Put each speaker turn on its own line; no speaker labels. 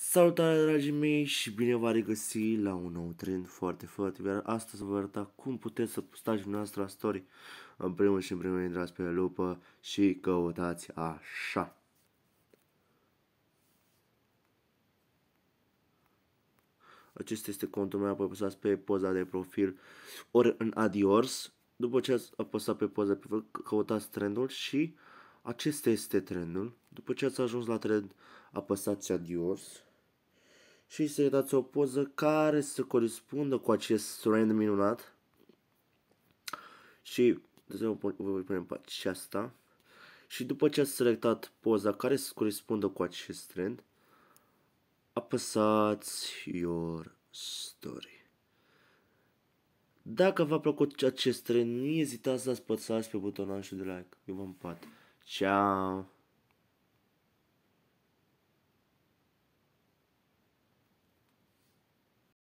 Salutare dragii mei și bine v a regăsit la un nou trend foarte foarte iar astăzi vă arăta cum puteți să postați dumneavoastră story în primul și în primul intrați pe lupă și căutați așa. Acesta este contul meu, apoi apăsați pe poza de profil ori în Adiors. După ce ați apăsat pe poza de profil, căutați trendul și acesta este trendul. După ce ați ajuns la trend, apăsați Adiors și să-i dați o poză care să corespundă cu acest trend minunat. Și vă voi pune pe aceasta. Și după ce ați selectat poza care să corespundă cu acest trend apăsați Your Story. Dacă v-a plăcut acest trend, nu ezitați să apăsați pe butonul de like. Eu vă împat. Ciao!